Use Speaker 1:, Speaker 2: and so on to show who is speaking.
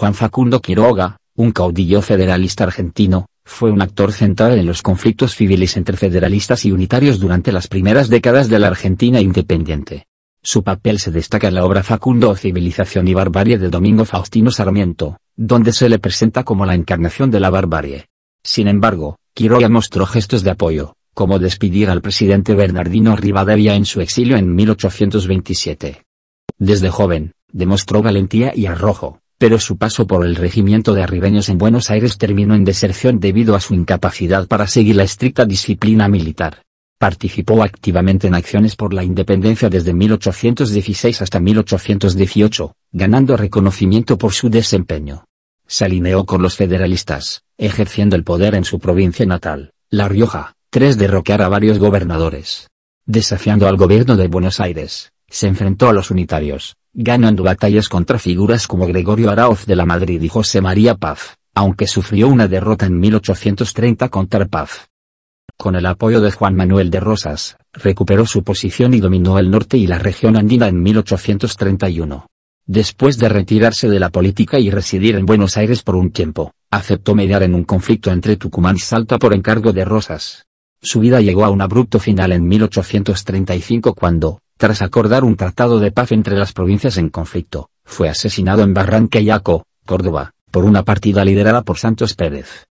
Speaker 1: Juan Facundo Quiroga, un caudillo federalista argentino, fue un actor central en los conflictos civiles entre federalistas y unitarios durante las primeras décadas de la Argentina independiente. Su papel se destaca en la obra Facundo Civilización y Barbarie de Domingo Faustino Sarmiento, donde se le presenta como la encarnación de la barbarie. Sin embargo, Quiroga mostró gestos de apoyo, como despedir al presidente Bernardino Rivadavia en su exilio en 1827. Desde joven, demostró valentía y arrojo, pero su paso por el regimiento de arribeños en Buenos Aires terminó en deserción debido a su incapacidad para seguir la estricta disciplina militar. Participó activamente en acciones por la independencia desde 1816 hasta 1818, ganando reconocimiento por su desempeño. Se alineó con los federalistas, ejerciendo el poder en su provincia natal, La Rioja, tras derrocar a varios gobernadores. Desafiando al gobierno de Buenos Aires, se enfrentó a los unitarios, ganando batallas contra figuras como Gregorio Araoz de la Madrid y José María Paz, aunque sufrió una derrota en 1830 contra Paz. Con el apoyo de Juan Manuel de Rosas, recuperó su posición y dominó el norte y la región andina en 1831. Después de retirarse de la política y residir en Buenos Aires por un tiempo, aceptó mediar en un conflicto entre Tucumán y Salta por encargo de Rosas. Su vida llegó a un abrupto final en 1835 cuando, tras acordar un tratado de paz entre las provincias en conflicto, fue asesinado en Barranca Yaco, Córdoba, por una partida liderada por Santos Pérez.